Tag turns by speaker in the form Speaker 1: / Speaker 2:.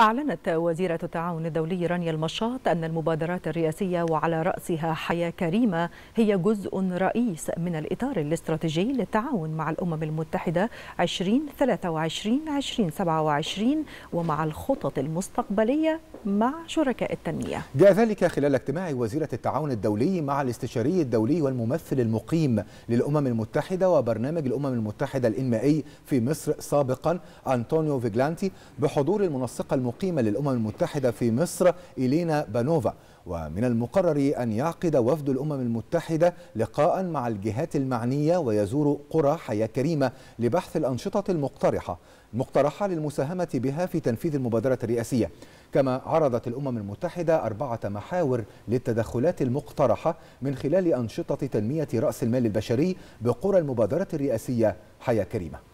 Speaker 1: أعلنت وزيرة التعاون الدولي رانيا المشاط أن المبادرات الرئاسية وعلى رأسها حياة كريمة هي جزء رئيس من الإطار الاستراتيجي للتعاون مع الأمم المتحدة 2023 2027 ومع الخطط المستقبلية مع شركاء التنمية
Speaker 2: جاء ذلك خلال اجتماع وزيرة التعاون الدولي مع الاستشاري الدولي والممثل المقيم للأمم المتحدة وبرنامج الأمم المتحدة الإنمائي في مصر سابقا أنطونيو فيجلانتي بحضور المنسقة المقيمة المقيمة للأمم المتحدة في مصر إلينا بانوفا ومن المقرر أن يعقد وفد الأمم المتحدة لقاء مع الجهات المعنية ويزور قرى حياة كريمة لبحث الأنشطة المقترحة مقترحة للمساهمة بها في تنفيذ المبادرة الرئاسية كما عرضت الأمم المتحدة أربعة محاور للتدخلات المقترحة من خلال أنشطة تنمية رأس المال البشري بقرى المبادرة الرئاسية حياة كريمة